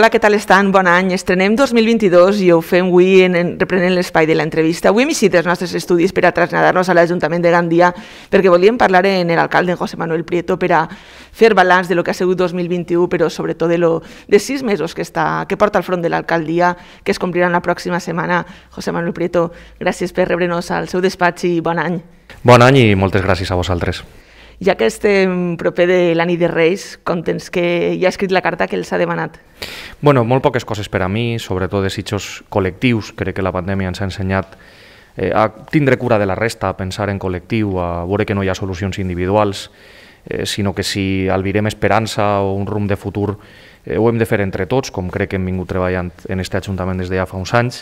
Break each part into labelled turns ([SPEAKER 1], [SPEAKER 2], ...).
[SPEAKER 1] Hola, què tal estan? Bon any. Estrenem 2022 i ho fem avui en, en reprenent l'espai de l'entrevista. Avui hem eixit els nostres estudis per a traslladar-nos a l'Ajuntament de Gandia perquè volíem parlar en l'alcalde José Manuel Prieto per a fer balanç de lo que ha sigut 2021, però sobretot de, lo, de sis mesos que, està, que porta al front de l'alcaldia, que es compliran la pròxima setmana. José Manuel Prieto, gràcies per rebre-nos al seu despatx i bon any.
[SPEAKER 2] Bon any i moltes gràcies a vosaltres.
[SPEAKER 1] Ja que estem proper de la nit de Reis, contents que ja ha escrit la carta que els ha demanat.
[SPEAKER 2] Bueno, molt poques coses per a mi, sobretot desitjos col·lectius. Crec que la pandèmia ens ha ensenyat eh, a tindre cura de la resta, a pensar en col·lectiu, a veure que no hi ha solucions individuals, eh, sinó que si albirem esperança o un rumb de futur eh, ho hem de fer entre tots, com crec que hem vingut treballant en aquest Ajuntament des de ja fa uns anys.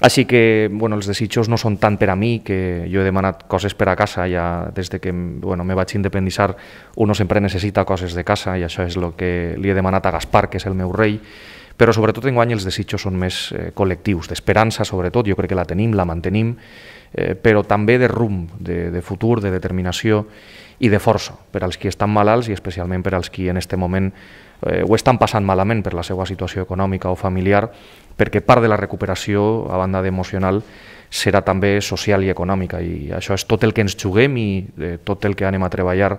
[SPEAKER 2] Així que, bueno, els desitjos no són tant per a mi, que jo he demanat coses per a casa, ja des de que bueno, me vaig independitzar, uno sempre necessita coses de casa, i això és el que li he demanat a Gaspar, que és el meu rei, però sobretot enguany els desitjos són més eh, col·lectius, d'esperança sobretot, jo crec que la tenim, la mantenim, eh, però també de rumb, de, de futur, de determinació i de força per als qui estan malalts i especialment per als qui en este moment eh, ho estan passant malament per la seva situació econòmica o familiar perquè part de la recuperació, a banda d'emocional, serà també social i econòmica i això és tot el que ens juguem i eh, tot el que anem a treballar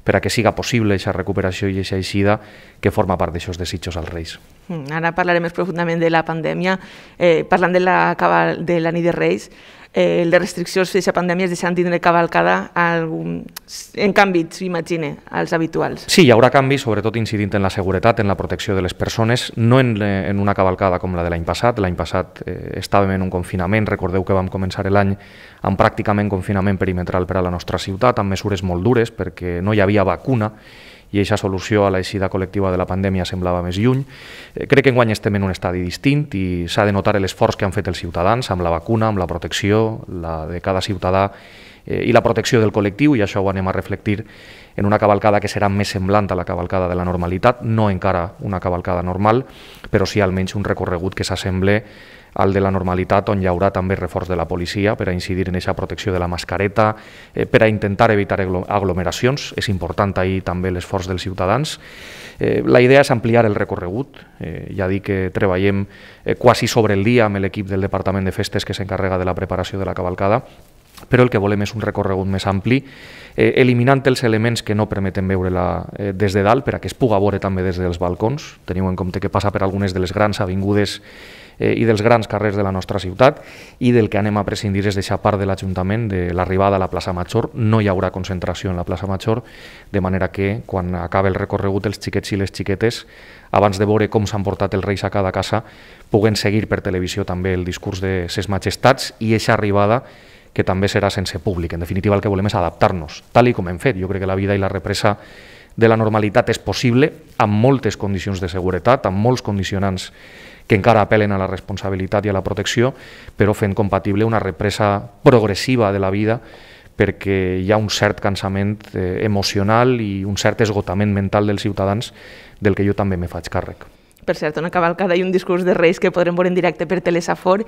[SPEAKER 2] per a que siga possible aquesta recuperació i aquesta eixida que forma part d'aixòs desitjos als Reis.
[SPEAKER 1] Mm, ara parlarem més profundament de la pandèmia, eh, parlant de la, de la nit de Reis eh, les restriccions d'aquesta pandèmia es deixen tindre cavalcada algun, en canvis, imagine, als habituals.
[SPEAKER 2] Sí, hi haurà canvis, sobretot incidint en la seguretat, en la protecció de les persones, no en, en una cavalcada com la de l'any passat. L'any passat eh, estàvem en un confinament, recordeu que vam començar l'any amb pràcticament confinament perimetral per a la nostra ciutat, amb mesures molt dures perquè no hi havia vacuna, i aquesta solució a l'eixida col·lectiva de la pandèmia semblava més lluny. Eh, crec que enguany estem en un estadi distint i s'ha de notar l'esforç que han fet els ciutadans amb la vacuna, amb la protecció la de cada ciutadà eh, i la protecció del col·lectiu, i això ho anem a reflectir en una cavalcada que serà més semblant a la cavalcada de la normalitat, no encara una cavalcada normal, però sí almenys un recorregut que s'assemble al de la normalitat, on hi haurà també reforç de la policia per a incidir en aquesta protecció de la mascareta, eh, per a intentar evitar aglomeracions, és important ahir també l'esforç dels ciutadans. Eh, la idea és ampliar el recorregut, eh, ja dic que treballem eh, quasi sobre el dia amb l'equip del Departament de Festes que s'encarrega de la preparació de la cavalcada, però el que volem és un recorregut més ampli, eh, eliminant els elements que no permeten veure-la eh, des de dalt, per a que es puga veure també des dels balcons. Teniu en compte que passa per algunes de les grans avingudes eh, i dels grans carrers de la nostra ciutat i del que anem a prescindir és deixar part de l'Ajuntament de l'arribada a la plaça Major. No hi haurà concentració en la plaça Major, de manera que quan acabi el recorregut els xiquets i les xiquetes, abans de veure com s'han portat els reis a cada casa, puguen seguir per televisió també el discurs de ses majestats i eixa arribada que també serà sense públic. En definitiva, el que volem és adaptar-nos, tal i com hem fet. Jo crec que la vida i la represa de la normalitat és possible amb moltes condicions de seguretat, amb molts condicionants que encara apel·len a la responsabilitat i a la protecció, però fent compatible una represa progressiva de la vida perquè hi ha un cert cansament eh, emocional i un cert esgotament mental dels ciutadans del que jo també me faig càrrec
[SPEAKER 1] per cert, una cavalcada i un discurs de Reis que podrem veure en directe per Telesafor.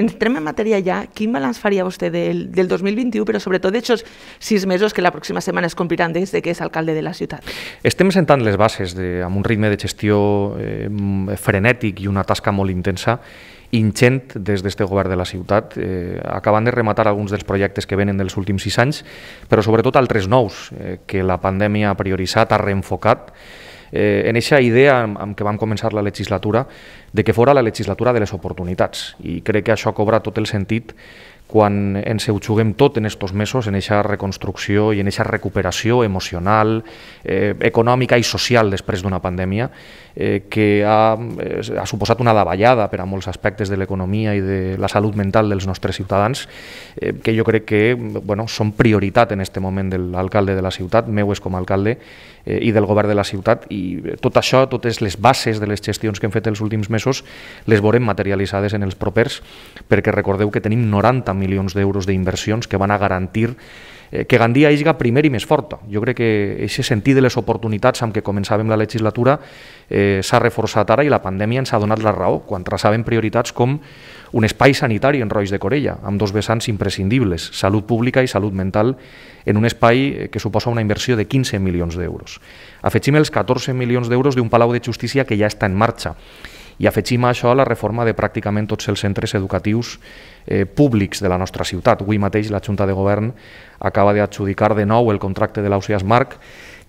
[SPEAKER 1] Entrem en matèria ja. Quin balanç faria vostè del, del 2021, però sobretot d'aquests sis mesos que la pròxima setmana es compliran des de que és alcalde de la ciutat?
[SPEAKER 2] Estem sentant les bases de, amb un ritme de gestió eh, frenètic i una tasca molt intensa ingent des d'este govern de la ciutat, eh, acabant de rematar alguns dels projectes que venen dels últims sis anys, però sobretot altres nous eh, que la pandèmia ha prioritzat, ha reenfocat, eh, en aquesta idea amb, amb què vam començar la legislatura, de que fora la legislatura de les oportunitats. I crec que això cobra tot el sentit quan ens ho juguem tot en aquests mesos, en aquesta reconstrucció i en aquesta recuperació emocional, eh, econòmica i social després d'una pandèmia, eh, que ha, eh, ha suposat una davallada per a molts aspectes de l'economia i de la salut mental dels nostres ciutadans, eh, que jo crec que bueno, són prioritat en aquest moment de l'alcalde de la ciutat, meu és com a alcalde, eh, i del govern de la ciutat, i eh, tot això, totes les bases de les gestions que hem fet els últims mesos, les veurem materialitzades en els propers, perquè recordeu que tenim 90 milions d'euros d'inversions que van a garantir eh, que Gandia eixga primer i més forta. Jo crec que aquest sentit de les oportunitats amb què començàvem la legislatura eh, s'ha reforçat ara i la pandèmia ens ha donat la raó, quan traçàvem prioritats com un espai sanitari en Roig de Corella, amb dos vessants imprescindibles, salut pública i salut mental, en un espai eh, que suposa una inversió de 15 milions d'euros. Afegim els 14 milions d'euros d'un palau de justícia que ja està en marxa. I afegim a això la reforma de pràcticament tots els centres educatius eh, públics de la nostra ciutat. Avui mateix la Junta de Govern acaba d'adjudicar de nou el contracte de l'Ausias Marc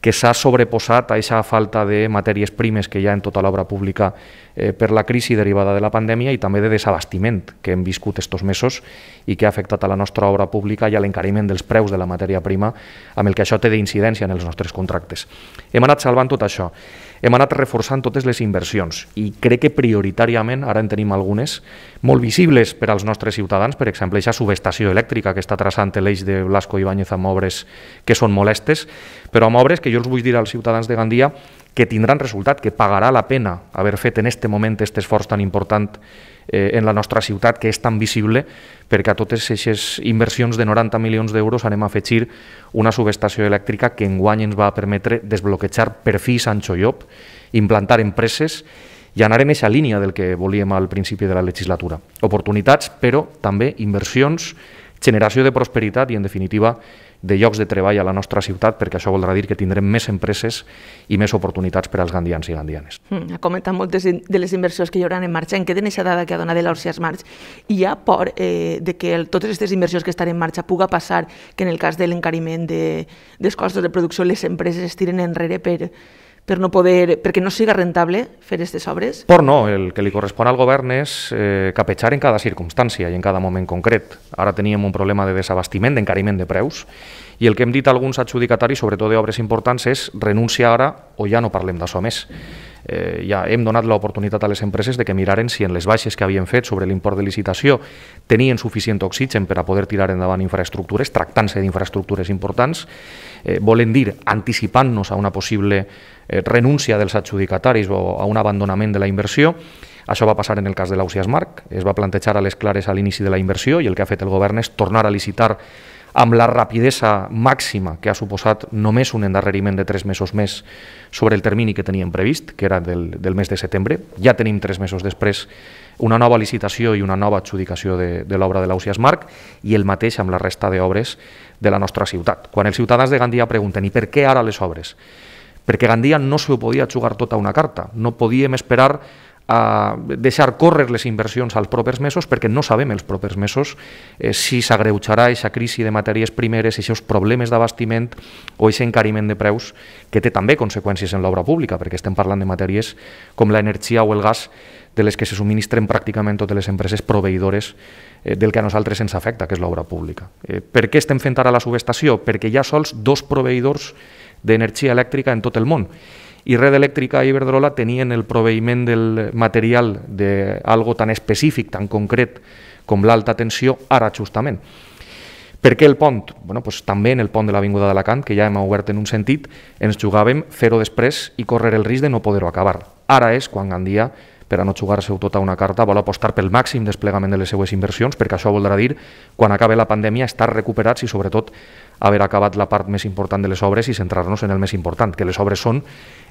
[SPEAKER 2] que s'ha sobreposat a aquesta falta de matèries primes que hi ha en tota l'obra pública eh, per la crisi derivada de la pandèmia i també de desabastiment que hem viscut estos mesos i que ha afectat a la nostra obra pública i a l'encariment dels preus de la matèria prima, amb el que això té d'incidència en els nostres contractes. Hem anat salvant tot això, hem anat reforçant totes les inversions i crec que prioritàriament ara en tenim algunes molt visibles per als nostres ciutadans, per exemple, aquesta subestació elèctrica que està traçant l'eix de Blasco Ibáñez amb obres que són molestes, però amb obres que jo jo els vull dir als ciutadans de Gandia que tindran resultat, que pagarà la pena haver fet en este moment aquest esforç tan important eh, en la nostra ciutat, que és tan visible, perquè a totes aquestes inversions de 90 milions d'euros anem a afegir una subestació elèctrica que enguany ens va permetre desbloquejar per fi Sancho Llop, implantar empreses i anar en aquesta línia del que volíem al principi de la legislatura. Oportunitats, però també inversions, generació de prosperitat i, en definitiva, de llocs de treball a la nostra ciutat, perquè això voldrà dir que tindrem més empreses i més oportunitats per als gandians i gandianes.
[SPEAKER 1] Mm, ha comentat moltes de les inversions que hi haurà en marxa, en què de aquesta dada que ha donat de l'Orsia Smarts, hi ha por eh, de que el, totes aquestes inversions que estan en marxa puga passar que en el cas de l'encariment de, dels costos de producció les empreses es tiren enrere per, per no poder, perquè no siga rentable fer aquestes obres?
[SPEAKER 2] Por no, el que li correspon al govern és eh, capetxar en cada circumstància i en cada moment concret. Ara teníem un problema de desabastiment, d'encariment de preus, i el que hem dit a alguns adjudicataris, sobretot d'obres importants, és renúncia ara o ja no parlem d'això més. Eh, ja hem donat l'oportunitat a les empreses de que miraren si en les baixes que havien fet sobre l'import de licitació tenien suficient oxigen per a poder tirar endavant infraestructures, tractant-se d'infraestructures importants. Eh, volen dir, anticipant-nos a una possible eh, renúncia dels adjudicataris o a un abandonament de la inversió, això va passar en el cas de l'Ausias Marc, es va plantejar a les clares a l'inici de la inversió i el que ha fet el govern és tornar a licitar amb la rapidesa màxima que ha suposat només un endarreriment de tres mesos més sobre el termini que teníem previst, que era del, del mes de setembre. Ja tenim tres mesos després una nova licitació i una nova adjudicació de, de l'obra de l'Ausias Marc i el mateix amb la resta d'obres de la nostra ciutat. Quan els ciutadans de Gandia pregunten i per què ara les obres? Perquè Gandia no ho podia jugar tota una carta, no podíem esperar a deixar córrer les inversions als propers mesos perquè no sabem els propers mesos eh, si s'agreujarà aquesta crisi de matèries primeres, aquests problemes d'abastiment o aquest encariment de preus que té també conseqüències en l'obra pública perquè estem parlant de matèries com l'energia o el gas de les que se subministren pràcticament totes les empreses proveïdores eh, del que a nosaltres ens afecta, que és l'obra pública. Eh, per què estem fent ara la subestació? Perquè hi ha sols dos proveïdors d'energia elèctrica en tot el món i Red Elèctrica i Iberdrola tenien el proveïment del material d'algo tan específic, tan concret com l'alta tensió, ara justament. Per què el pont? Bueno, doncs també en el pont de l'Avinguda d'Alacant, que ja hem obert en un sentit, ens jugàvem fer-ho després i córrer el risc de no poder-ho acabar. Ara és quan Gandia per a no jugar-se-ho tota una carta, vol apostar pel màxim desplegament de les seues inversions, perquè això voldrà dir, quan acabe la pandèmia, estar recuperats i, sobretot, haver acabat la part més important de les obres i centrar-nos en el més important, que les obres són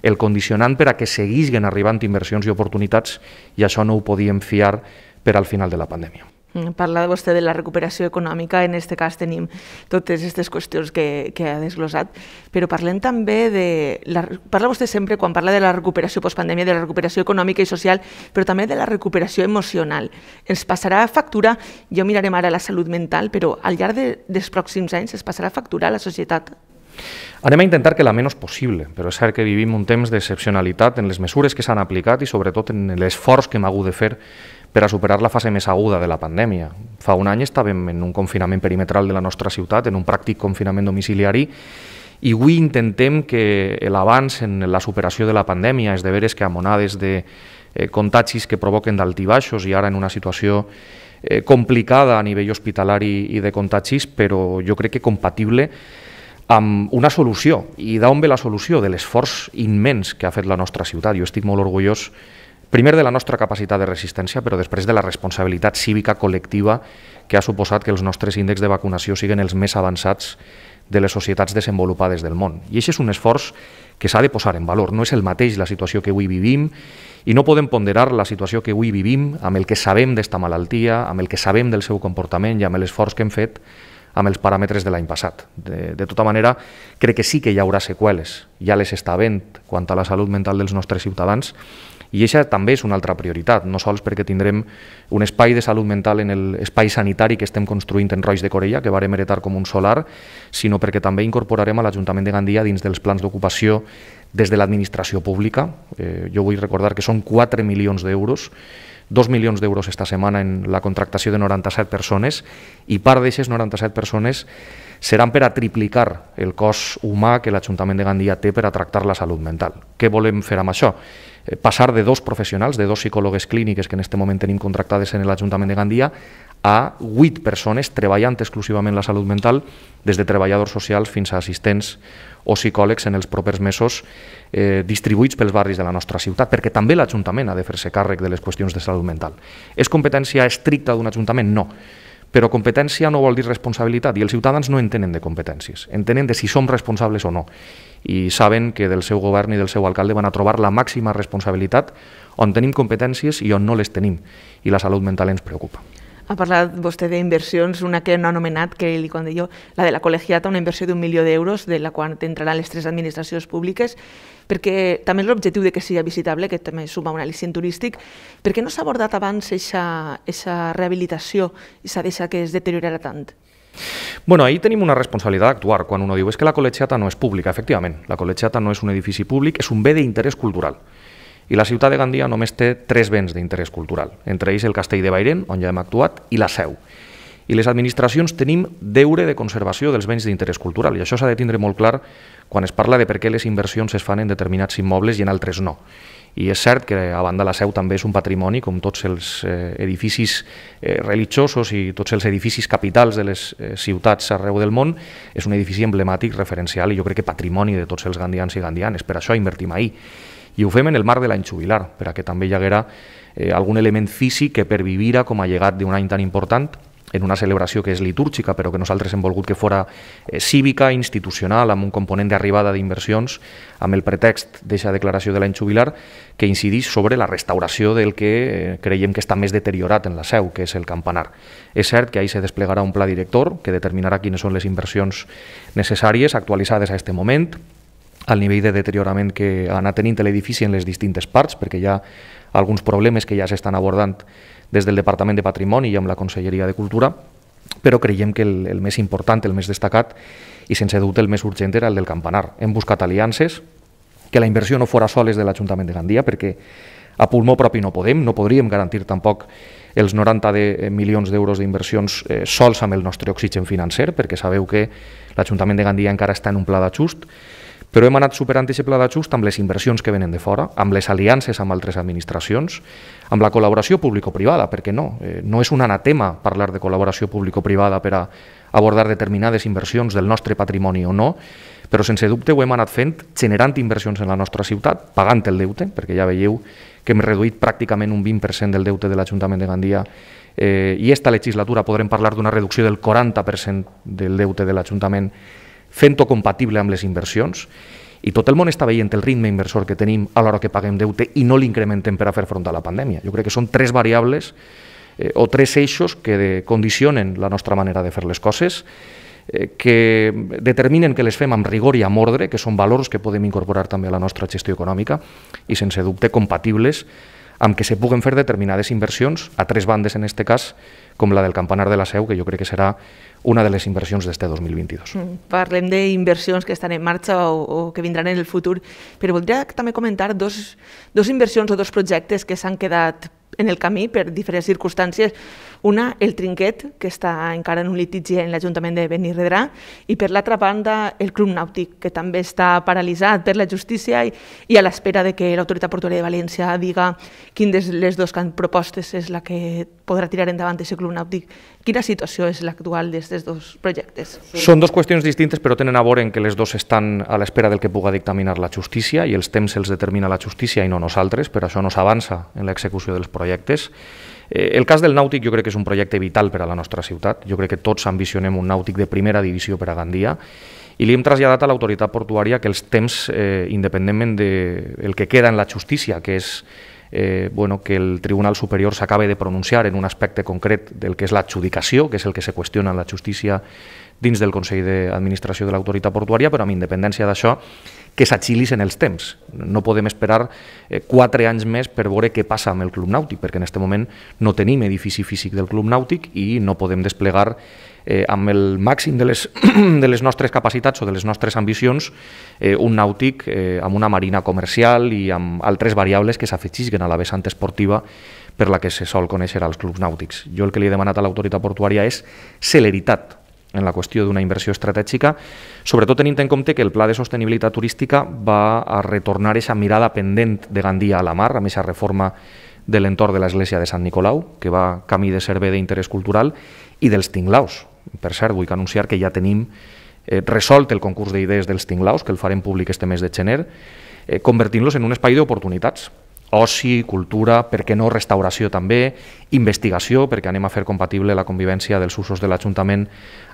[SPEAKER 2] el condicionant per a que seguisguen arribant inversions i oportunitats i això no ho podíem fiar per al final de la pandèmia.
[SPEAKER 1] Mm, parla vostè de la recuperació econòmica, en aquest cas tenim totes aquestes qüestions que, que ha desglosat, però parlem també de... La, parla vostè sempre, quan parla de la recuperació postpandèmia, de la recuperació econòmica i social, però també de la recuperació emocional. Ens passarà factura, jo mirarem ara la salut mental, però al llarg de, dels pròxims anys es passarà factura a la societat
[SPEAKER 2] Anem a intentar que la menys possible, però és cert que vivim un temps d'excepcionalitat en les mesures que s'han aplicat i sobretot en l'esforç que hem hagut de fer per a superar la fase més aguda de la pandèmia. Fa un any estàvem en un confinament perimetral de la nostra ciutat, en un pràctic confinament domiciliari, i avui intentem que l'avanç en la superació de la pandèmia, és de veres eh, que a monades de contagis que provoquen d'altibaixos i ara en una situació eh, complicada a nivell hospitalari i de contagis, però jo crec que compatible amb una solució. I d'on ve la solució? De l'esforç immens que ha fet la nostra ciutat. Jo estic molt orgullós primer de la nostra capacitat de resistència, però després de la responsabilitat cívica col·lectiva que ha suposat que els nostres índexs de vacunació siguin els més avançats de les societats desenvolupades del món. I això és un esforç que s'ha de posar en valor. No és el mateix la situació que avui vivim i no podem ponderar la situació que avui vivim amb el que sabem d'esta malaltia, amb el que sabem del seu comportament i amb l'esforç que hem fet amb els paràmetres de l'any passat. De, de tota manera, crec que sí que hi haurà seqüeles. Ja les està vent quant a la salut mental dels nostres ciutadans i això també és una altra prioritat, no sols perquè tindrem un espai de salut mental en l'espai sanitari que estem construint en Roig de Corella, que varem heretar com un solar, sinó perquè també incorporarem a l'Ajuntament de Gandia dins dels plans d'ocupació des de l'administració pública. Eh, jo vull recordar que són 4 milions d'euros 2 milions d'euros esta setmana en la contractació de 97 persones i part d'aquestes 97 persones seran per a triplicar el cos humà que l'Ajuntament de Gandia té per a tractar la salut mental. Què volem fer amb això? Eh, passar de dos professionals, de dos psicòlogues clíniques que en aquest moment tenim contractades en l'Ajuntament de Gandia, a vuit persones treballant exclusivament la salut mental, des de treballadors socials fins a assistents o psicòlegs en els propers mesos eh, distribuïts pels barris de la nostra ciutat, perquè també l'Ajuntament ha de fer-se càrrec de les qüestions de salut mental. És competència estricta d'un Ajuntament? No. Però competència no vol dir responsabilitat i els ciutadans no entenen de competències, entenen de si som responsables o no i saben que del seu govern i del seu alcalde van a trobar la màxima responsabilitat on tenim competències i on no les tenim. I la salut mental ens preocupa.
[SPEAKER 1] Ha parlat vostè d'inversions, una que no ha anomenat, que li quan jo, la de la col·legiata, una inversió d'un milió d'euros, de la qual entraran les tres administracions públiques, perquè també és l'objectiu de que sigui visitable, que també suma un al·licient turístic, perquè no s'ha abordat abans aquesta rehabilitació i s'ha deixat que es deteriorarà tant?
[SPEAKER 2] Bueno, ahí tenim una responsabilitat d'actuar. Quan uno diu és que la col·legiata no és pública, efectivament, la col·legiata no és un edifici públic, és un bé d'interès cultural. I la ciutat de Gandia només té tres béns d'interès cultural, entre ells el castell de Bairén, on ja hem actuat, i la seu. I les administracions tenim deure de conservació dels béns d'interès cultural, i això s'ha de tindre molt clar quan es parla de per què les inversions es fan en determinats immobles i en altres no. I és cert que a banda la seu també és un patrimoni, com tots els eh, edificis eh, religiosos i tots els edificis capitals de les eh, ciutats arreu del món, és un edifici emblemàtic, referencial i jo crec que patrimoni de tots els gandians i gandianes. Per això invertim ahir. I ho fem en el marc de l'any jubilar, perquè també hi haguera eh, algun element físic que pervivira com a llegat d'un any tan important en una celebració que és litúrgica, però que nosaltres hem volgut que fora eh, cívica, institucional, amb un component d'arribada d'inversions, amb el pretext d'aquesta declaració de l'any jubilar, que incidís sobre la restauració del que eh, creiem que està més deteriorat en la seu, que és el campanar. És cert que ahir se desplegarà un pla director que determinarà quines són les inversions necessàries actualitzades a aquest moment, al nivell de deteriorament que ha anat tenint l'edifici en les distintes parts, perquè hi ha alguns problemes que ja s'estan abordant des del Departament de Patrimoni i amb la Conselleria de Cultura, però creiem que el, el més important, el més destacat i sense dubte el més urgent era el del campanar. Hem buscat aliances, que la inversió no fora és de l'Ajuntament de Gandia, perquè a pulmó propi no podem, no podríem garantir tampoc els 90 de eh, milions d'euros d'inversions eh, sols amb el nostre oxigen financer, perquè sabeu que l'Ajuntament de Gandia encara està en un pla d'ajust, però hem anat superant aquest pla d'ajust amb les inversions que venen de fora, amb les aliances amb altres administracions, amb la col·laboració público-privada, perquè no, eh, no és un anatema parlar de col·laboració público-privada per a abordar determinades inversions del nostre patrimoni o no, però sense dubte ho hem anat fent generant inversions en la nostra ciutat, pagant el deute, perquè ja veieu que hem reduït pràcticament un 20% del deute de l'Ajuntament de Gandia eh, i esta legislatura podrem parlar d'una reducció del 40% del deute de l'Ajuntament fent-ho compatible amb les inversions, i tot el món està veient el ritme inversor que tenim a l'hora que paguem deute i no l'incrementem per a fer front a la pandèmia. Jo crec que són tres variables eh, o tres eixos que de, condicionen la nostra manera de fer les coses eh, que determinen que les fem amb rigor i amb ordre, que són valors que podem incorporar també a la nostra gestió econòmica i sense dubte compatibles amb que se puguen fer determinades inversions a tres bandes en este cas, com la del campanar de la Seu, que jo crec que serà una de les inversions d'este 2022.
[SPEAKER 1] Mm, parlem d'inversions que estan en marxa o, o que vindran en el futur, però voldria també comentar dos, dos inversions o dos projectes que s'han quedat en el camí per diferents circumstàncies una, el trinquet, que està encara en un litigi en l'Ajuntament de Benirredrà, i per l'altra banda el Club Nàutic, que també està paralitzat per la justícia i, i a l'espera de que l'autoritat portuària de València diga quin de les dues propostes és la que podrà tirar endavant aquest Club Nàutic. Quina situació és l'actual d'aquests dos projectes?
[SPEAKER 2] Són dues qüestions distintes, però tenen a veure en que les dues estan a l'espera del que puga dictaminar la justícia i els temps els determina la justícia i no nosaltres, per això no s'avança en l'execució dels projectes. Eh, el cas del Nàutic jo crec que és un projecte vital per a la nostra ciutat. Jo crec que tots ambicionem un Nàutic de primera divisió per a Gandia i li hem traslladat a l'autoritat portuària que els temps, eh, independentment del de el que queda en la justícia, que és eh, bueno, que el Tribunal Superior s'acabe de pronunciar en un aspecte concret del que és l'adjudicació, que és el que se qüestiona en la justícia dins del Consell d'Administració de l'Autoritat Portuària, però amb independència d'això, que s'agilis en els temps. No podem esperar eh, quatre anys més per veure què passa amb el Club Nàutic, perquè en aquest moment no tenim edifici físic del Club Nàutic i no podem desplegar eh, amb el màxim de les, de les nostres capacitats o de les nostres ambicions eh, un nàutic eh, amb una marina comercial i amb altres variables que s'afegisguen a la vessant esportiva per la que se sol conèixer als clubs nàutics. Jo el que li he demanat a l'autoritat portuària és celeritat en la qüestió d'una inversió estratègica, sobretot tenint en compte que el Pla de Sostenibilitat Turística va a retornar aquesta mirada pendent de Gandia a la mar, amb aquesta reforma de l'entorn de l'església de Sant Nicolau, que va camí de ser bé d'interès cultural, i dels tinglaus. Per cert, vull anunciar que ja tenim eh, resolt el concurs d'idees dels tinglaus, que el farem públic este mes de gener, eh, convertint-los en un espai d'oportunitats oci, cultura, per què no restauració també, investigació, perquè anem a fer compatible la convivència dels usos de l'Ajuntament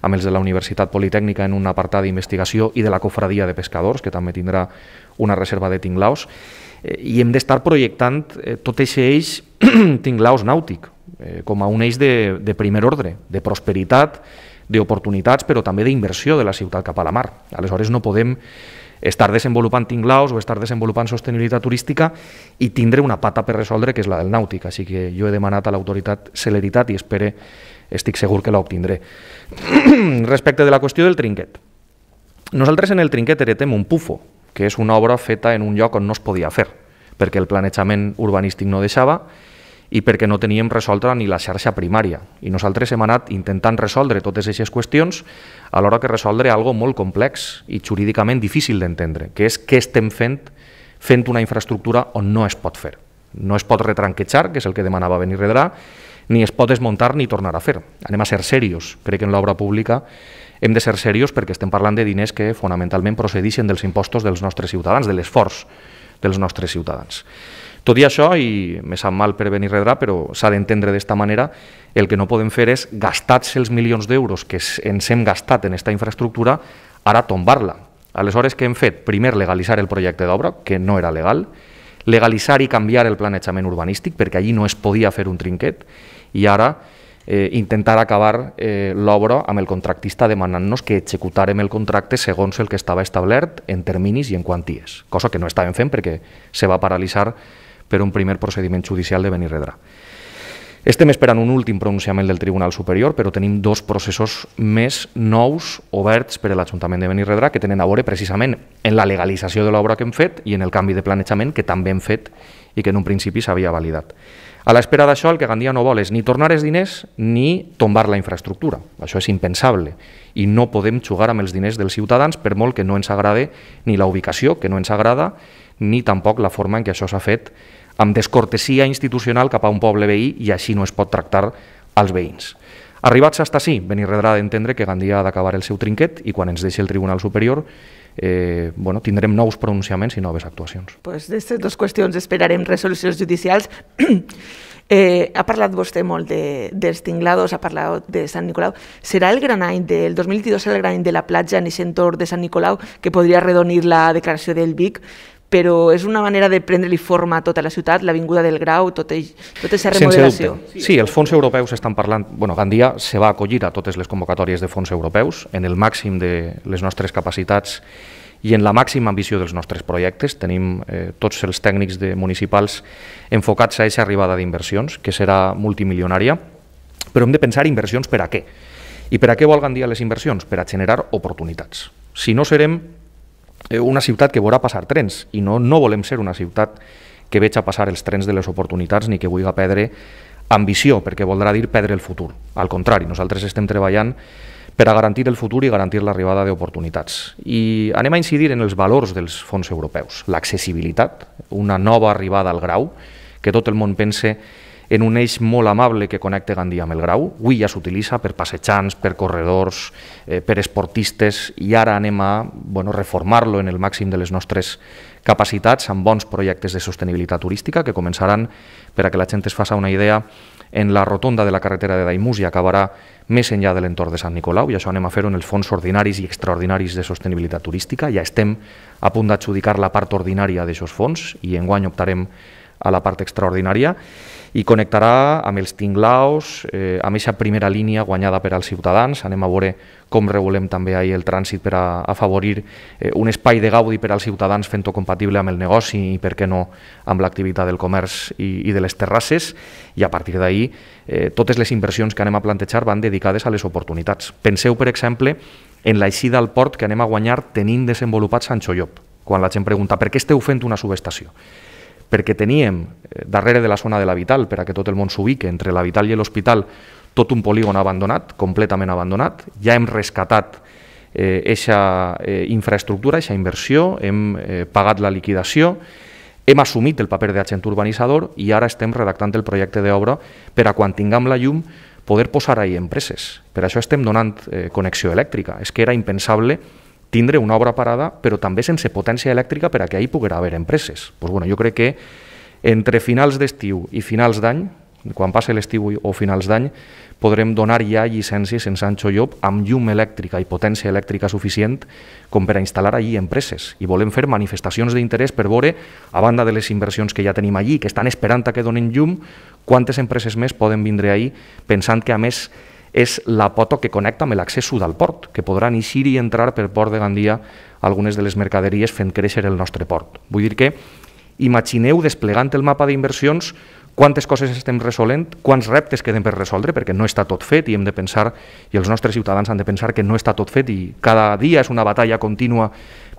[SPEAKER 2] amb els de la Universitat Politècnica en un apartat d'investigació i de la cofradia de pescadors, que també tindrà una reserva de tinglaus, eh, i hem d'estar projectant eh, tot aquest eix tinglaus nàutic, eh, com a un eix de, de primer ordre, de prosperitat, d'oportunitats, però també d'inversió de la ciutat cap a la mar. Aleshores no podem estar desenvolupant tinglaus o estar desenvolupant sostenibilitat turística i tindre una pata per resoldre, que és la del nàutic. Així que jo he demanat a l'autoritat celeritat i espere, estic segur que l'obtindré. Respecte de la qüestió del trinquet. Nosaltres en el trinquet heretem un pufo, que és una obra feta en un lloc on no es podia fer, perquè el planejament urbanístic no deixava, i perquè no teníem resoldre ni la xarxa primària. I nosaltres hem anat intentant resoldre totes aquestes qüestions alhora que resoldre algo molt complex i jurídicament difícil d'entendre, que és què estem fent fent una infraestructura on no es pot fer. No es pot retranquejar, que és el que demanava venir Redrà, ni es pot desmuntar ni tornar a fer. Anem a ser serios. Crec que en l'obra pública hem de ser serios perquè estem parlant de diners que fonamentalment procedixen dels impostos dels nostres ciutadans, de l'esforç dels nostres ciutadans. Tot i això, i me sap mal per venir redrà, però s'ha d'entendre d'esta manera, el que no podem fer és, gastats els milions d'euros que ens hem gastat en aquesta infraestructura, ara tombar-la. Aleshores, què hem fet? Primer, legalitzar el projecte d'obra, que no era legal, legalitzar i canviar el planejament urbanístic, perquè allí no es podia fer un trinquet, i ara eh, intentar acabar eh, l'obra amb el contractista demanant-nos que executarem el contracte segons el que estava establert en terminis i en quanties, cosa que no estàvem fent perquè se va paralitzar per un primer procediment judicial de Benirredrà. Estem esperant un últim pronunciament del Tribunal Superior, però tenim dos processos més nous oberts per a l'Ajuntament de Benirredrà que tenen a veure precisament en la legalització de l'obra que hem fet i en el canvi de planejament que també hem fet i que en un principi s'havia validat. A l'espera d'això, el que Gandia no vol és ni tornar els diners ni tombar la infraestructura. Això és impensable i no podem jugar amb els diners dels ciutadans per molt que no ens agrade ni la ubicació, que no ens agrada, ni tampoc la forma en què això s'ha fet amb descortesia institucional cap a un poble veí i així no es pot tractar als veïns. Arribats fins sí, Benirredrà ha d'entendre que Gandia ha d'acabar el seu trinquet i quan ens deixi el Tribunal Superior eh, bueno, tindrem nous pronunciaments i noves actuacions.
[SPEAKER 1] Pues D'aquestes dues qüestions esperarem resolucions judicials. eh, ha parlat vostè molt de, dels tinglados, ha parlat de Sant Nicolau. Serà el gran any del 2022 el gran any de la platja en aquest entorn de Sant Nicolau que podria redonir la declaració del Vic però és una manera de prendre-li forma a tota la ciutat, l'avinguda del Grau, tota, tot aquesta remodelació.
[SPEAKER 2] Sí, els fons europeus estan parlant... Bueno, Gandia se va acollir a totes les convocatòries de fons europeus, en el màxim de les nostres capacitats i en la màxima ambició dels nostres projectes. Tenim eh, tots els tècnics de municipals enfocats a aquesta arribada d'inversions, que serà multimilionària, però hem de pensar inversions per a què. I per a què vol Gandia les inversions? Per a generar oportunitats. Si no serem Eh, una ciutat que veurà passar trens i no, no volem ser una ciutat que veig a passar els trens de les oportunitats ni que vulgui perdre ambició, perquè voldrà dir perdre el futur. Al contrari, nosaltres estem treballant per a garantir el futur i garantir l'arribada d'oportunitats. I anem a incidir en els valors dels fons europeus. L'accessibilitat, una nova arribada al grau, que tot el món pense en un eix molt amable que connecta Gandia amb el Grau. Avui ja s'utilitza per passejants, per corredors, eh, per esportistes i ara anem a bueno, reformar-lo en el màxim de les nostres capacitats amb bons projectes de sostenibilitat turística que començaran, per a que la gent es faci una idea, en la rotonda de la carretera de Daimús i acabarà més enllà de l'entorn de Sant Nicolau i això anem a fer-ho en els fons ordinaris i extraordinaris de sostenibilitat turística. Ja estem a punt d'adjudicar la part ordinària d'aquests fons i enguany optarem a la part extraordinària i connectarà amb els tinglaus, eh, amb aquesta primera línia guanyada per als ciutadans. Anem a veure com regulem també ahir el trànsit per a afavorir eh, un espai de gaudi per als ciutadans fent-ho compatible amb el negoci i, per què no, amb l'activitat del comerç i, i de les terrasses. I a partir d'ahir, eh, totes les inversions que anem a plantejar van dedicades a les oportunitats. Penseu, per exemple, en l'aixida al port que anem a guanyar tenint desenvolupat Sancho Llop, quan la gent pregunta per què esteu fent una subestació perquè teníem eh, darrere de la zona de l'Habital, per a que tot el món s'ubique, entre l'Habital i l'Hospital, tot un polígon abandonat, completament abandonat. Ja hem rescatat eh, eixa eh, infraestructura, eixa inversió, hem eh, pagat la liquidació, hem assumit el paper d'agent urbanitzador i ara estem redactant el projecte d'obra per a quan tinguem la llum poder posar ahí empreses. Per això estem donant eh, connexió elèctrica. És que era impensable tindre una obra parada, però també sense potència elèctrica per a que hi poguera haver empreses. Pues, doncs bueno, jo crec que entre finals d'estiu i finals d'any, quan passi l'estiu o finals d'any, podrem donar ja llicències en Sancho Llop amb llum elèctrica i potència elèctrica suficient com per a instal·lar allí empreses. I volem fer manifestacions d'interès per veure, a banda de les inversions que ja tenim allí, que estan esperant a que donin llum, quantes empreses més poden vindre ahir pensant que, a més, és la pota que connecta amb l'accés sud al port, que podran eixir i entrar per port de Gandia algunes de les mercaderies fent créixer el nostre port. Vull dir que imagineu desplegant el mapa d'inversions quantes coses estem resolent, quants reptes queden per resoldre, perquè no està tot fet i hem de pensar, i els nostres ciutadans han de pensar que no està tot fet i cada dia és una batalla contínua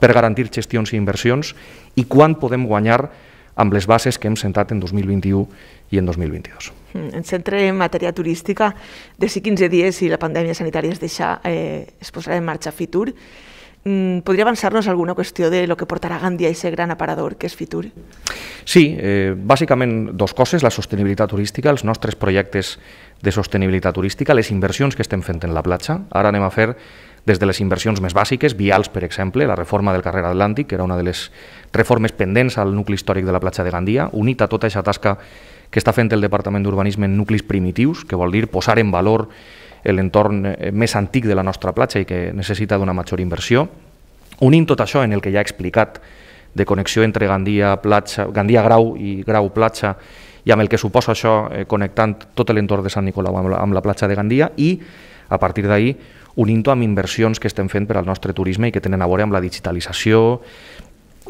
[SPEAKER 2] per garantir gestions i inversions, i quan podem guanyar amb les bases que hem sentat en 2021 y en 2022.
[SPEAKER 1] Mm, en centre en matèria turística. De si 15 dies, si la pandèmia sanitària es deixa, eh, es posarà en marxa Fitur. Mm, ¿Podría avanzarnos alguna cuestión de lo que portará Gandia ese gran aparador que es Fitur?
[SPEAKER 2] Sí, eh, bàsicament dos coses, la sostenibilitat turística, els nostres projectes de sostenibilitat turística, les inversions que estem fent en la platja. Ara anem a fer des de les inversions més bàsiques, vials, per exemple, la reforma del carrer Atlàntic, que era una de les reformes pendents al nucli històric de la platja de Gandia, unit a tota aquesta tasca que està fent el Departament d'Urbanisme en nuclis primitius, que vol dir posar en valor l'entorn eh, més antic de la nostra platja i que necessita d'una major inversió. Unint tot això en el que ja he explicat de connexió entre Gandia, platja, Gandia Grau i Grau Platja i amb el que suposa això eh, connectant tot l'entorn de Sant Nicolau amb la, amb la platja de Gandia i a partir d'ahir unint-ho amb inversions que estem fent per al nostre turisme i que tenen a veure amb la digitalització,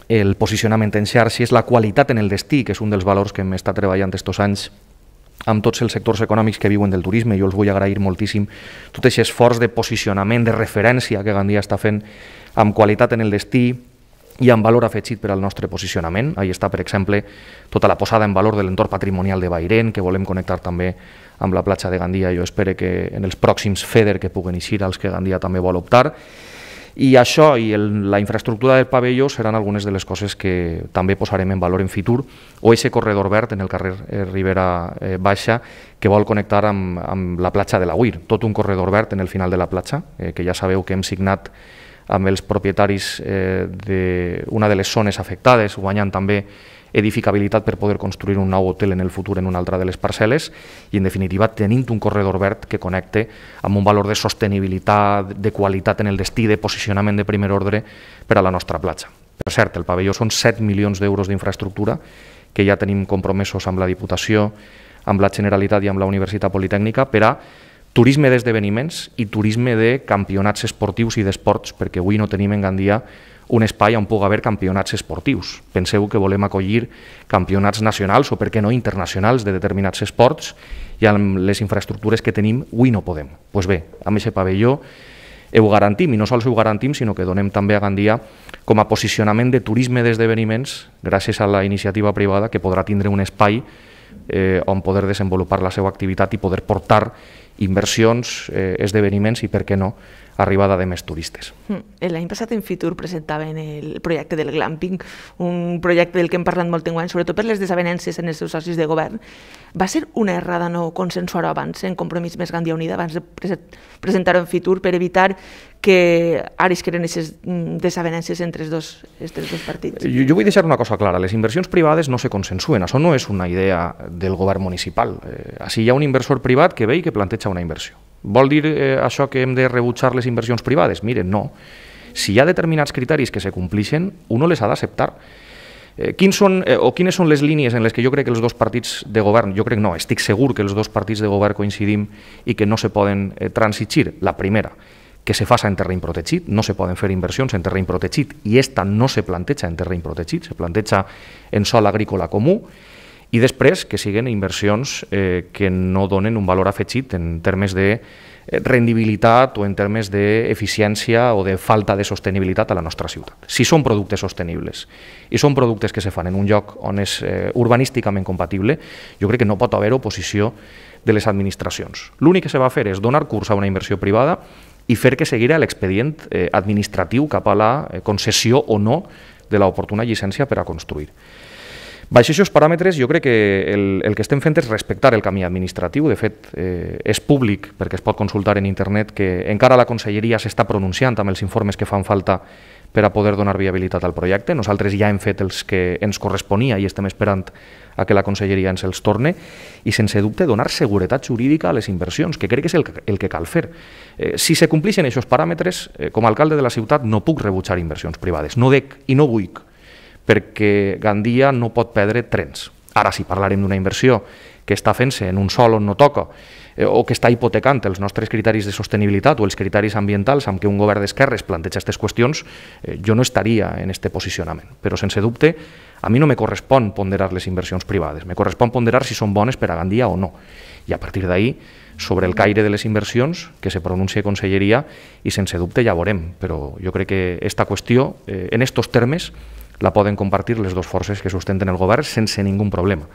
[SPEAKER 2] el posicionament en xarxes, la qualitat en el destí, que és un dels valors que hem estat treballant aquests anys amb tots els sectors econòmics que viuen del turisme. Jo els vull agrair moltíssim tot aquest esforç de posicionament, de referència que Gandia està fent amb qualitat en el destí, i amb valor afegit per al nostre posicionament. Ahí està, per exemple, tota la posada en valor de l'entorn patrimonial de Bairén, que volem connectar també amb la platja de Gandia. Jo espero que en els pròxims FEDER que puguen eixir, als que Gandia també vol optar, i això i el, la infraestructura del pavelló seran algunes de les coses que també posarem en valor en Fitur, o aquest corredor verd en el carrer eh, Ribera eh, Baixa, que vol connectar amb, amb la platja de la UIR, tot un corredor verd en el final de la platja, eh, que ja sabeu que hem signat amb els propietaris eh, d'una de les zones afectades, guanyant també edificabilitat per poder construir un nou hotel en el futur en una altra de les parcel·les i, en definitiva, tenint un corredor verd que connecte amb un valor de sostenibilitat, de qualitat en el destí, de posicionament de primer ordre per a la nostra platja. Per cert, el pavelló són 7 milions d'euros d'infraestructura que ja tenim compromesos amb la Diputació, amb la Generalitat i amb la Universitat Politècnica per a turisme d'esdeveniments i turisme de campionats esportius i d'esports, perquè avui no tenim en Gandia un espai on pugui haver campionats esportius. Penseu que volem acollir campionats nacionals o, per què no, internacionals de determinats esports i amb les infraestructures que tenim avui no podem. Doncs pues bé, amb aquest pavelló ho garantim, i no sols ho garantim, sinó que donem també a Gandia com a posicionament de turisme d'esdeveniments, gràcies a la iniciativa privada, que podrà tindre un espai eh, on poder desenvolupar la seva activitat i poder portar inversions, eh, esdeveniments i, per què no, arribada de més turistes.
[SPEAKER 1] Hmm. Eh, l'any passat en Fitur presentaven el projecte del glamping, un projecte del que hem parlat molt guany, sobretot per les desavenències en els seus socis de govern. Va ser una errada no consensuar abans eh, en Compromís més Gandia Unida, abans de presentar-ho en Fitur, per evitar que ara es creen aquestes mm, desavenències entre els dos, els dos partits. Eh,
[SPEAKER 2] jo, jo vull deixar una cosa clara, les inversions privades no se consensuen, això no és una idea del govern municipal. Eh, així hi ha un inversor privat que ve i que planteja una inversió. Vol dir eh, això que hem de rebutjar les inversions privades? Mire, no. Si hi ha determinats criteris que se complixen, uno les ha d'acceptar. Eh, quins són, eh, o quines són les línies en les que jo crec que els dos partits de govern, jo crec no, estic segur que els dos partits de govern coincidim i que no se poden eh, transigir? La primera, que se faça en terreny protegit, no se poden fer inversions en terreny protegit i esta no se planteja en terreny protegit, se planteja en sol agrícola comú, i després que siguen inversions eh, que no donen un valor afegit en termes de eh, rendibilitat o en termes d'eficiència o de falta de sostenibilitat a la nostra ciutat. Si són productes sostenibles i són productes que se fan en un lloc on és eh, urbanísticament compatible, jo crec que no pot haver oposició de les administracions. L'únic que se va fer és donar curs a una inversió privada i fer que seguirà l'expedient eh, administratiu cap a la eh, concessió o no de l'oportuna llicència per a construir. Baix aquests paràmetres jo crec que el, el que estem fent és respectar el camí administratiu, de fet eh, és públic perquè es pot consultar en internet que encara la conselleria s'està pronunciant amb els informes que fan falta per a poder donar viabilitat al projecte. Nosaltres ja hem fet els que ens corresponia i estem esperant a que la conselleria ens els torne i sense dubte donar seguretat jurídica a les inversions, que crec que és el, el que cal fer. Eh, si se compleixen aquests paràmetres, eh, com a alcalde de la ciutat no puc rebutjar inversions privades, no dec i no vull perquè Gandia no pot perdre trens. Ara, si parlarem d'una inversió que està fent-se en un sol on no toca eh, o que està hipotecant els nostres criteris de sostenibilitat o els criteris ambientals amb què un govern es planteja aquestes qüestions, eh, jo no estaria en este posicionament. Però, sense dubte, a mi no me correspon ponderar les inversions privades, me correspon ponderar si són bones per a Gandia o no. I a partir d'ahir, sobre el caire de les inversions, que se pronuncia Conselleria, i sense dubte ja veurem. Però jo crec que esta qüestió, eh, en estos termes, la poden compartir les dues forces que sustenten el govern sense ningú problema.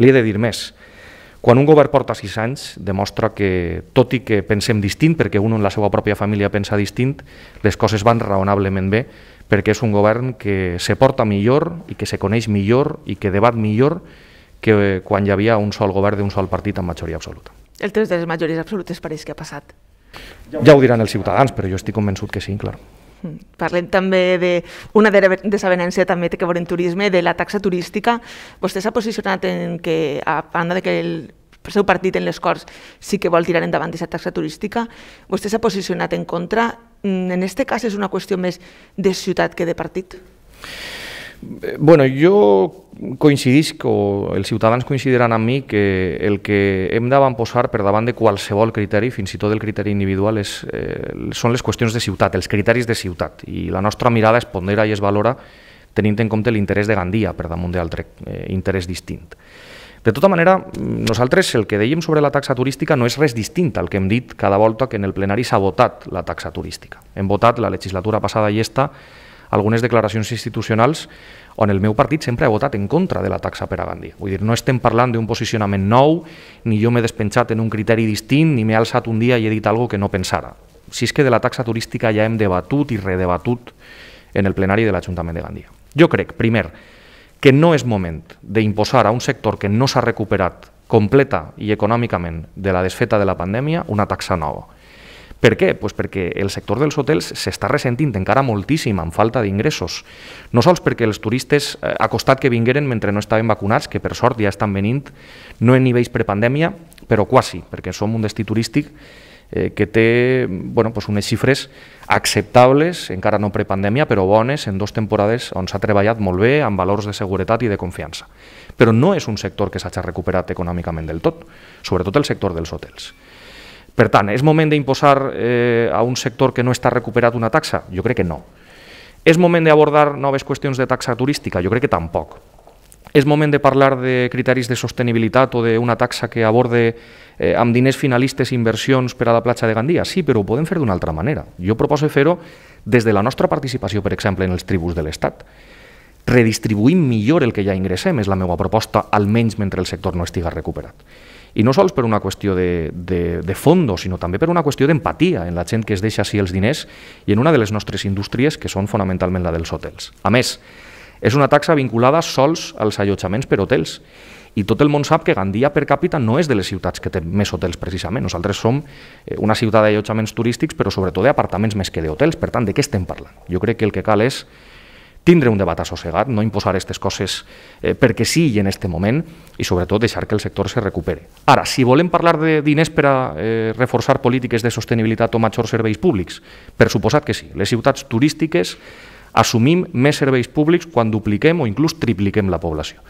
[SPEAKER 2] Li he de dir més. Quan un govern porta sis anys, demostra que, tot i que pensem distint, perquè un en la seva pròpia família pensa distint, les coses van raonablement bé, perquè és un govern que se porta millor i que se coneix millor i que debat millor que eh, quan hi havia un sol govern d'un sol partit amb majoria absoluta.
[SPEAKER 1] El temps de les majories absolutes pareix que ha passat. Ja ho
[SPEAKER 2] diran els ciutadans, però jo estic convençut que sí, clar.
[SPEAKER 1] Parlem també d'una de desavenència també té que veure en turisme, de la taxa turística. Vostè s'ha posicionat en que, a banda de que el seu partit en les Corts sí que vol tirar endavant aquesta taxa turística, vostè s'ha posicionat en contra. Mm, en aquest cas és una qüestió més de ciutat que de partit?
[SPEAKER 2] Bueno, jo coincidisco, els ciutadans coincidiran amb mi que el que hem d'avantposar per davant de qualsevol criteri, fins i tot el criteri individual, és, eh, són les qüestions de ciutat, els criteris de ciutat. I la nostra mirada es pondera i es valora tenint en compte l'interès de Gandia per damunt d'altre eh, interès distint. De tota manera, nosaltres el que dèiem sobre la taxa turística no és res distint al que hem dit cada volta que en el plenari s'ha votat la taxa turística. Hem votat la legislatura passada i esta algunes declaracions institucionals on el meu partit sempre ha votat en contra de la taxa per a Gandhi. Vull dir, no estem parlant d'un posicionament nou, ni jo m'he despenjat en un criteri distint, ni m'he alçat un dia i he dit algo que no pensara. Si és que de la taxa turística ja hem debatut i redebatut en el plenari de l'Ajuntament de Gandia. Jo crec, primer, que no és moment d'imposar a un sector que no s'ha recuperat completa i econòmicament de la desfeta de la pandèmia una taxa nova per què? Pues perquè el sector dels hotels s'està ressentint encara moltíssim amb falta d'ingressos. No sols perquè els turistes ha eh, costat que vingueren mentre no estaven vacunats, que per sort ja estan venint, no en nivells prepandèmia, però quasi, perquè som un destí turístic eh, que té bueno, pues unes xifres acceptables, encara no prepandèmia, però bones, en dues temporades on s'ha treballat molt bé, amb valors de seguretat i de confiança. Però no és un sector que s'hagi recuperat econòmicament del tot, sobretot el sector dels hotels. Per tant, és moment d'imposar eh, a un sector que no està recuperat una taxa? Jo crec que no. És moment d'abordar noves qüestions de taxa turística? Jo crec que tampoc. És moment de parlar de criteris de sostenibilitat o d'una taxa que aborde eh, amb diners finalistes inversions per a la platja de Gandia? Sí, però ho podem fer d'una altra manera. Jo proposo fer-ho des de la nostra participació, per exemple, en els tribus de l'Estat. Redistribuïm millor el que ja ingressem, és la meva proposta, almenys mentre el sector no estiga recuperat. I no sols per una qüestió de, de, de fondo, sinó també per una qüestió d'empatia en la gent que es deixa així els diners i en una de les nostres indústries, que són fonamentalment la dels hotels. A més, és una taxa vinculada sols als allotjaments per hotels. I tot el món sap que Gandia per càpita no és de les ciutats que té més hotels precisament. Nosaltres som eh, una ciutat d'allotjaments turístics, però sobretot d'apartaments més que d'hotels. Per tant, de què estem parlant? Jo crec que el que cal és tindre un debat assossegat, no imposar aquestes coses eh, perquè sí i en este moment, i sobretot deixar que el sector se recupere. Ara, si volem parlar de diners per a eh, reforçar polítiques de sostenibilitat o majors serveis públics, per suposat que sí. Les ciutats turístiques assumim més serveis públics quan dupliquem o inclús tripliquem la població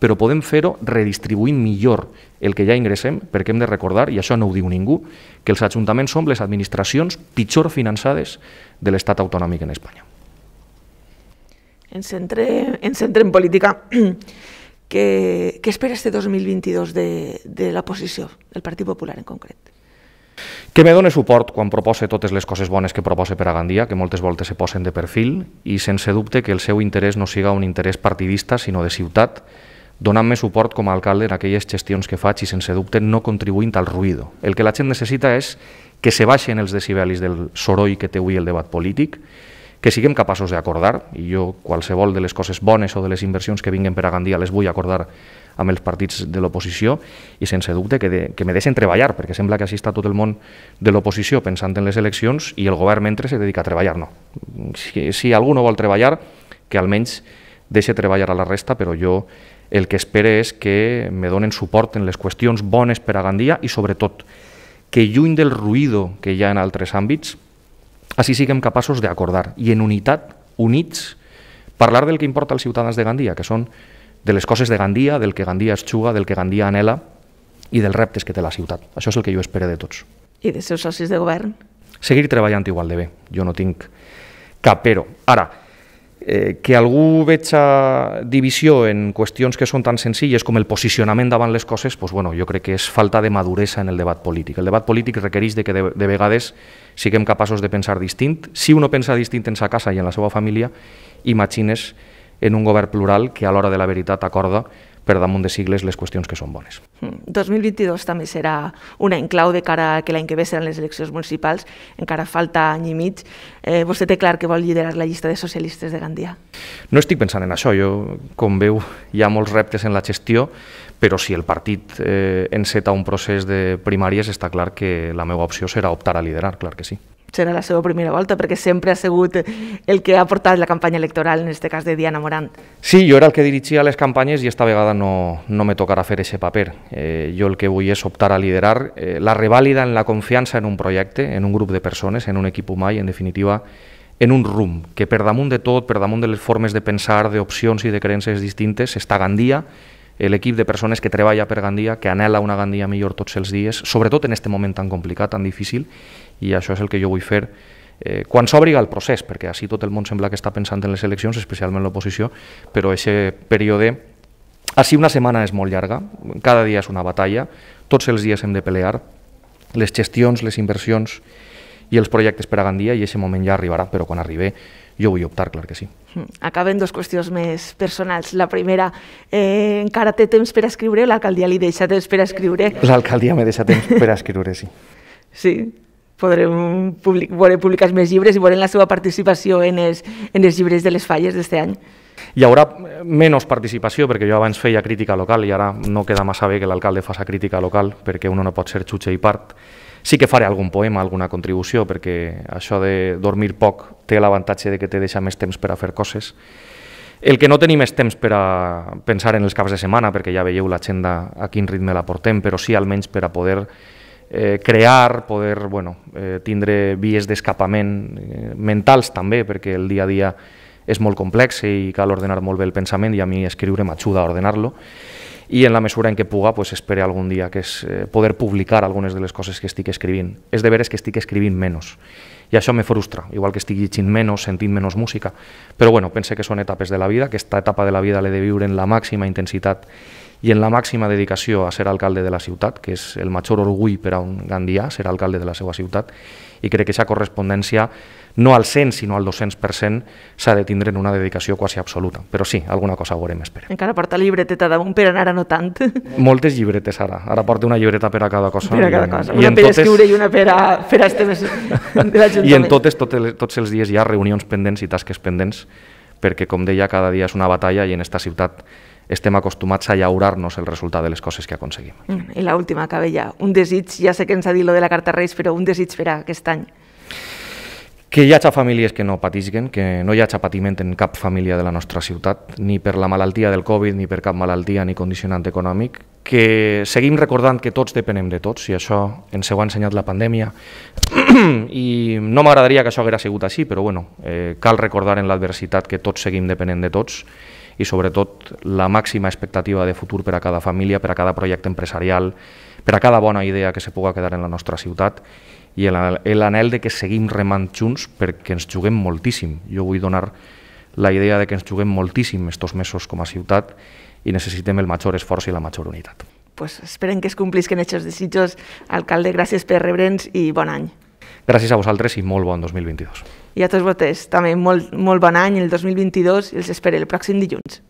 [SPEAKER 2] però podem fer-ho redistribuint millor el que ja ingressem, perquè hem de recordar, i això no ho diu ningú, que els ajuntaments són les administracions pitjor finançades de l'estat autonòmic en Espanya
[SPEAKER 1] en centre, en centre en política. Què, què espera este 2022 de, de la posició del Partit Popular en concret?
[SPEAKER 2] que me dóna suport quan proposa totes les coses bones que proposa per a Gandia, que moltes voltes se posen de perfil, i sense dubte que el seu interès no siga un interès partidista, sinó de ciutat, donant-me suport com a alcalde en aquelles gestions que faig i sense dubte no contribuint al ruïdo. El que la gent necessita és que se baixen els decibelis del soroll que té avui el debat polític, que siguem capaços d'acordar, i jo qualsevol de les coses bones o de les inversions que vinguen per a Gandia les vull acordar amb els partits de l'oposició i sense dubte que, de, que me deixen treballar, perquè sembla que així està tot el món de l'oposició pensant en les eleccions i el govern mentre se dedica a treballar, no. Si, si algú no vol treballar, que almenys deixe treballar a la resta, però jo el que espero és que me donen suport en les qüestions bones per a Gandia i sobretot que lluny del ruïdo que hi ha en altres àmbits, així siguem capaços d'acordar i en unitat, units, parlar del que importa als ciutadans de Gandia, que són de les coses de Gandia, del que Gandia es xuga, del que Gandia anela i dels reptes que té la ciutat. Això és el que jo espero de tots.
[SPEAKER 1] I dels seus socis de govern?
[SPEAKER 2] Seguir treballant igual de bé. Jo no tinc cap però. Ara, Eh, que algú veja divisió en qüestions que són tan senzilles com el posicionament davant les coses, doncs, bueno, jo crec que és falta de maduresa en el debat polític. El debat polític requereix de que de, de vegades siguem capaços de pensar distint. Si uno pensa distint en sa casa i en la seva família, imagines en un govern plural que a l'hora de la veritat acorda per damunt de sigles les qüestions que són bones.
[SPEAKER 1] 2022 mm, també serà un any clau de cara a que l'any que ve seran les eleccions municipals, encara falta any i mig. Eh, vostè té clar que vol liderar la llista de socialistes de Gandia?
[SPEAKER 2] No estic pensant en això, jo, com veu, hi ha molts reptes en la gestió, però si el partit eh, enceta un procés de primàries, està clar que la meva opció serà optar a liderar, clar que sí.
[SPEAKER 1] Serà la seva primera volta, perquè sempre ha sigut el que ha portat la campanya electoral, en aquest cas de Diana Morant.
[SPEAKER 2] Sí, jo era el que dirigia les campanyes i esta vegada no, no me tocarà fer aquest paper. Eh, jo el que vull és optar a liderar eh, la revàlida en la confiança en un projecte, en un grup de persones, en un equip humà i, en definitiva, en un rum, que per damunt de tot, per damunt de les formes de pensar, d'opcions i de creences distintes, està Gandia, l'equip de persones que treballa per Gandia, que anela una Gandia millor tots els dies, sobretot en aquest moment tan complicat, tan difícil, i això és el que jo vull fer eh, quan s'obriga el procés, perquè així tot el món sembla que està pensant en les eleccions, especialment l'oposició, però aquest període, així una setmana és molt llarga, cada dia és una batalla, tots els dies hem de pelear, les gestions, les inversions i els projectes per a Gandia, i aquest moment ja arribarà, però quan arribi jo vull optar, clar que sí.
[SPEAKER 1] Hmm, acaben dos qüestions més personals. La primera, eh, encara té temps per escriure? L'alcaldia li deixa temps per escriure?
[SPEAKER 2] L'alcaldia me deixa temps per escriure, sí.
[SPEAKER 1] sí, podrem public, veure publicats més llibres i veurem la seva participació en els, en els llibres de les falles d'aquest any.
[SPEAKER 2] Hi haurà menys participació, perquè jo abans feia crítica local i ara no queda massa bé que l'alcalde faci crítica local, perquè uno no pot ser xutxa i part, Sí que faré algun poema, alguna contribució, perquè això de dormir poc té l'avantatge de que te deixa més temps per a fer coses. El que no tenim més temps per a pensar en els caps de setmana, perquè ja veieu l'agenda a quin ritme la portem, però sí almenys per a poder eh, crear, poder bueno, eh, tindre vies d'escapament eh, mentals també, perquè el dia a dia és molt complex i cal ordenar molt bé el pensament i a mi escriure m'ajuda a ordenar-lo i en la mesura en què puga pues, espere algun dia que es, eh, poder publicar algunes de les coses que estic escrivint. És de veres que estic escrivint menys i això me frustra, igual que estic llegint menys, sentint menys música, però bueno, pense que són etapes de la vida, que aquesta etapa de la vida l'he de viure en la màxima intensitat i en la màxima dedicació a ser alcalde de la ciutat, que és el major orgull per a un gandià, ser alcalde de la seva ciutat, i crec que aquesta correspondència no al 100 sinó al 200% s'ha de tindre una dedicació quasi absoluta, però sí, alguna cosa veurem, espera.
[SPEAKER 1] Encara porta llibreteta damunt, però ara no tant.
[SPEAKER 2] Moltes llibretes ara, ara porta una llibreta per a cada cosa. Per a cada cosa, i, una per totes... escriure
[SPEAKER 1] i una per a, per a temes de l'Ajuntament. I en
[SPEAKER 2] totes, totes, tots els dies hi ha reunions pendents i tasques pendents, perquè com deia, cada dia és una batalla i en esta ciutat estem acostumats a llaurar-nos el resultat de les coses que aconseguim.
[SPEAKER 1] Mm, I l'última, acaba ja. Un desig, ja sé que ens ha dit lo de la Carta Reis, però un desig per a aquest any
[SPEAKER 2] que hi hagi famílies que no patisquen, que no hi hagi patiment en cap família de la nostra ciutat, ni per la malaltia del Covid, ni per cap malaltia ni condicionant econòmic, que seguim recordant que tots depenem de tots, i això ens ho ha ensenyat la pandèmia, i no m'agradaria que això haguera sigut així, però bueno, eh, cal recordar en l'adversitat que tots seguim depenent de tots, i sobretot la màxima expectativa de futur per a cada família, per a cada projecte empresarial, per a cada bona idea que se puga quedar en la nostra ciutat, i l'anel de que seguim remant junts perquè ens juguem moltíssim. Jo vull donar la idea de que ens juguem moltíssim estos mesos com a ciutat i necessitem el major esforç i la major unitat.
[SPEAKER 1] Pues esperen que es complisquen aquests desitjos. Alcalde, gràcies per rebre'ns i bon any.
[SPEAKER 2] Gràcies a vosaltres i molt bon 2022.
[SPEAKER 1] I a tots vostès també molt, molt bon any el 2022 i els espero el pròxim dilluns.